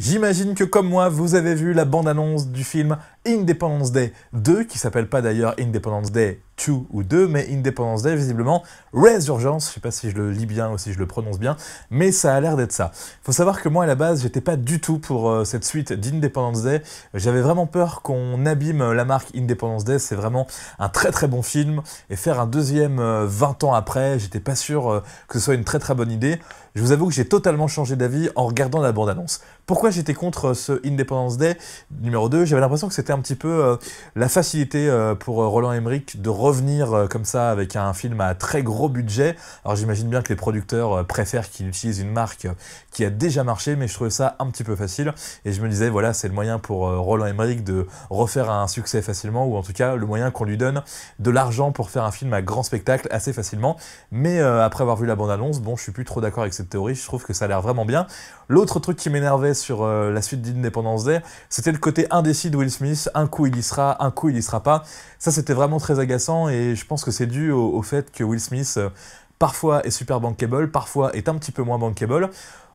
J'imagine que comme moi, vous avez vu la bande-annonce du film Independence Day 2, qui s'appelle pas d'ailleurs Independence Day 2 ou 2, mais Independence Day, visiblement, Resurgence, je sais pas si je le lis bien ou si je le prononce bien, mais ça a l'air d'être ça. Faut savoir que moi, à la base, j'étais pas du tout pour euh, cette suite d'Independence Day, j'avais vraiment peur qu'on abîme euh, la marque Independence Day, c'est vraiment un très très bon film, et faire un deuxième 20 euh, ans après, j'étais pas sûr que ce soit une très très bonne idée, je vous avoue que j'ai totalement changé d'avis en regardant la bande-annonce. Pourquoi j'étais contre ce Independence Day numéro 2 J'avais l'impression que c'était un petit peu euh, la facilité euh, pour euh, Roland Emmerich de revenir comme ça avec un film à très gros budget. Alors j'imagine bien que les producteurs préfèrent qu'il utilise une marque qui a déjà marché, mais je trouvais ça un petit peu facile. Et je me disais, voilà, c'est le moyen pour Roland Emmerich de refaire un succès facilement, ou en tout cas le moyen qu'on lui donne de l'argent pour faire un film à grand spectacle assez facilement. Mais après avoir vu la bande-annonce, bon, je suis plus trop d'accord avec cette théorie, je trouve que ça a l'air vraiment bien. L'autre truc qui m'énervait sur la suite d'Independence Day, c'était le côté indécis de Will Smith un coup il y sera, un coup il y sera pas. Ça, c'était vraiment très agaçant et je pense que c'est dû au, fait que Will Smith, euh, parfois est super bankable, parfois est un petit peu moins bankable.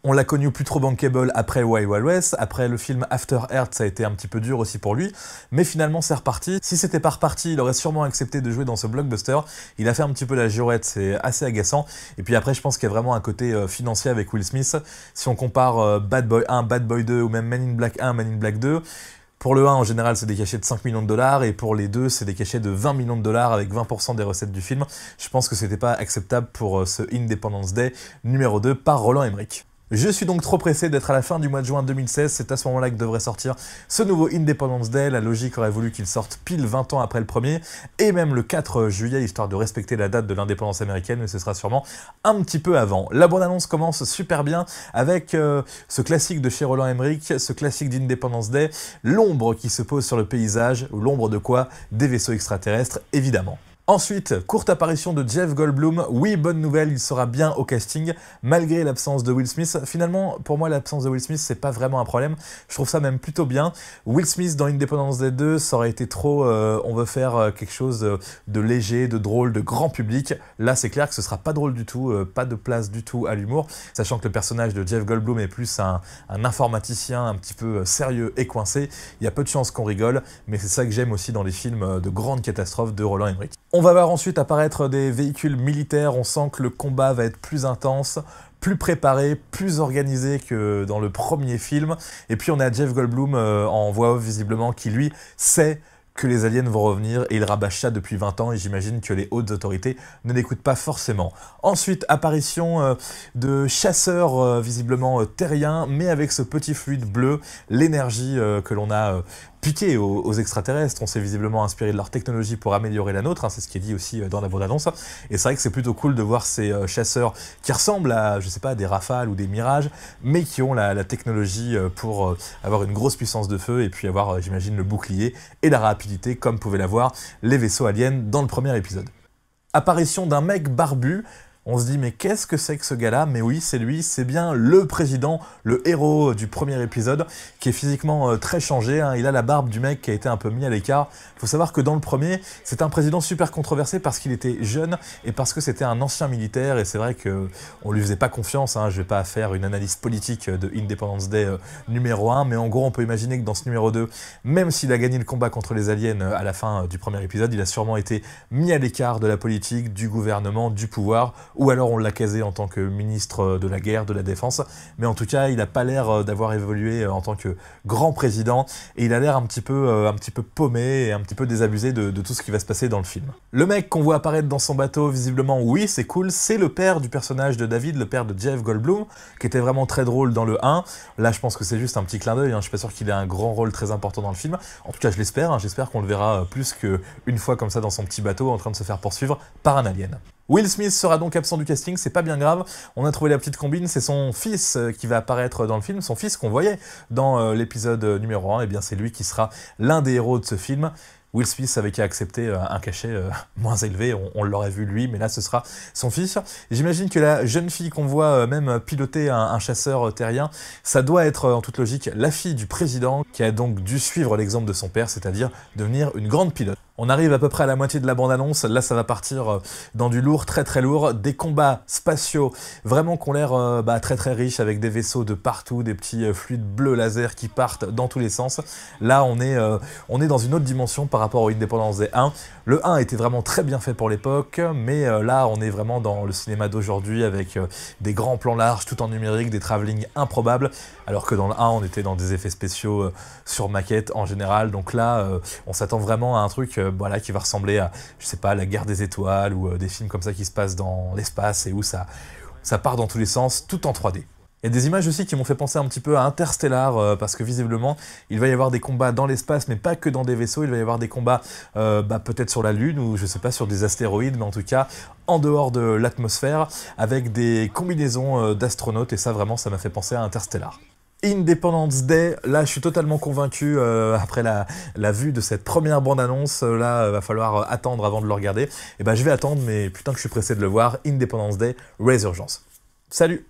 On l'a connu plus trop bankable après Wild West, après le film After Earth, ça a été un petit peu dur aussi pour lui, mais finalement c'est reparti. Si c'était pas reparti, il aurait sûrement accepté de jouer dans ce blockbuster. Il a fait un petit peu la girouette, c'est assez agaçant. Et puis après, je pense qu'il y a vraiment un côté euh, financier avec Will Smith. Si on compare euh, Bad Boy 1, Bad Boy 2 ou même Man in Black 1, Man in Black 2, pour le 1, en général, c'est des cachets de 5 millions de dollars, et pour les 2 c'est des cachets de 20 millions de dollars avec 20% des recettes du film. Je pense que c'était pas acceptable pour euh, ce Independence Day numéro 2 par Roland Emmerich. Je suis donc trop pressé d'être à la fin du mois de juin 2016, c'est à ce moment-là que devrait sortir ce nouveau Independence Day, la logique aurait voulu qu'il sorte pile 20 ans après le premier, et même le 4 juillet, histoire de respecter la date de l'indépendance américaine, mais ce sera sûrement un petit peu avant. La bonne annonce commence super bien avec euh, ce classique de chez Roland Emmerich, ce classique d'Independence Day, l'ombre qui se pose sur le paysage, l'ombre de quoi Des vaisseaux extraterrestres, évidemment. Ensuite, courte apparition de Jeff Goldblum. Oui, bonne nouvelle, il sera bien au casting malgré l'absence de Will Smith. Finalement, pour moi, l'absence de Will Smith, c'est pas vraiment un problème. Je trouve ça même plutôt bien. Will Smith dans Independence des deux, ça aurait été trop. Euh, on veut faire euh, quelque chose de, léger, de drôle, de grand public. Là, c'est clair que ce sera pas drôle du tout, euh, pas de place du tout à l'humour, sachant que le personnage de Jeff Goldblum est plus un, un informaticien un petit peu sérieux et coincé. Il y a peu de chances qu'on rigole, mais c'est ça que j'aime aussi dans les films de grandes catastrophes de Roland Emmerich. On va voir ensuite apparaître des véhicules militaires, on sent que le combat va être plus intense, plus préparé, plus organisé que dans le premier film. Et puis on a Jeff Goldblum euh, en voix off visiblement qui lui sait que les aliens vont revenir et il rabâchent ça depuis 20 ans et j'imagine que les hautes autorités ne l'écoutent pas forcément. Ensuite, apparition euh, de chasseurs euh, visiblement euh, terriens, mais avec ce petit fluide bleu, l'énergie que l'on a piqué aux, extraterrestres. On s'est visiblement inspiré de leur technologie pour améliorer la nôtre, hein, c'est ce qui est dit aussi dans la bande-annonce. Et c'est vrai que c'est plutôt cool de voir ces chasseurs qui ressemblent à, je sais pas, des rafales ou des mirages, mais qui ont la, la technologie pour avoir une grosse puissance de feu et puis avoir, j'imagine, le bouclier et la rapide comme pouvaient l'avoir les vaisseaux aliens dans le premier épisode. Apparition d'un mec barbu on se dit mais qu'est-ce que c'est que ce gars-là Mais oui, c'est lui, c'est bien le président, le héros euh, du premier épisode, qui est physiquement euh, très changé. Hein. Il a la barbe du mec qui a été un peu mis à l'écart. Il faut savoir que dans le premier, c'est un président super controversé parce qu'il était jeune et parce que c'était un ancien militaire. Et c'est vrai que on lui faisait pas confiance. Hein. Je vais pas faire une analyse politique euh, de Independence Day numéro 1, mais en gros, on peut imaginer que dans ce numéro 2, même s'il a gagné le combat contre les aliens à la fin du premier épisode, il a sûrement été mis à l'écart de la politique, du gouvernement, du pouvoir ou alors on l'a casé en tant que ministre euh, de la guerre, de la défense. Mais en tout cas, il n'a pas l'air euh, d'avoir évolué euh, en tant que grand président, et il a l'air un, petit peu, un petit peu paumé et un petit peu désabusé de, tout ce qui va se passer dans le film. Le mec qu'on voit apparaître dans son bateau, visiblement, oui, c'est cool, c'est le père du personnage de David, le père de Jeff Goldblum, qui était vraiment très drôle dans le 1. Là, je pense que c'est juste un petit clin d'œil, hein. je suis pas sûr qu'il ait un grand rôle très important dans le film. En tout cas, je l'espère, hein. j'espère qu'on le verra plus qu'une fois comme ça dans son petit bateau en train de se faire poursuivre par un alien. Will Smith sera donc absent du casting, c'est pas bien grave. On a trouvé la petite combine, c'est son fils euh, qui va apparaître dans le film, son fils qu'on voyait dans euh, l'épisode numéro 1, et eh bien c'est lui qui sera l'un des héros de ce film. Will Smith avait a accepté euh, un cachet moins élevé, on, l'aurait vu lui, mais là ce sera son fils. J'imagine que la jeune fille qu'on voit même piloter un, chasseur terrien, ça doit être en toute logique la fille du président qui a donc dû suivre l'exemple de son père, c'est-à-dire devenir une grande pilote. On arrive à peu près à la moitié de la bande-annonce. Là, ça va partir euh, dans du lourd, très très lourd. Des combats spatiaux, vraiment qu'on l'air euh, bah, très très riche avec des vaisseaux de partout, des petits euh, fluides bleus laser qui partent dans tous les sens. Là, on est, on est dans une autre dimension par rapport aux indépendances des 1. Le 1 était vraiment très bien fait pour l'époque, mais là, on est vraiment dans le cinéma d'aujourd'hui avec des grands plans larges, tout en numérique, des travelling improbables, alors que dans le 1, on était dans des effets spéciaux sur maquette en général. Donc là, on s'attend vraiment à un truc euh, voilà, qui va ressembler à, je sais pas, la guerre des étoiles ou euh, des films comme ça qui se passent dans l'espace et où ça, part dans tous les sens, tout en 3D. Il y a des images aussi qui m'ont fait penser un petit peu à Interstellar, euh, parce que visiblement, il va y avoir des combats dans l'espace, mais pas que dans des vaisseaux, il va y avoir des combats bah, peut-être sur la Lune, ou je sais pas, sur des astéroïdes, mais en tout cas, en dehors de l'atmosphère, avec des combinaisons d'astronautes, et ça vraiment, ça m'a fait penser à Interstellar. Independence Day, là je suis totalement convaincu euh, après la, vue de cette première bande-annonce, euh, là euh, va falloir attendre avant de le regarder. Et eh ben je vais attendre mais putain que je suis pressé de le voir, Independence Day, urgence. Salut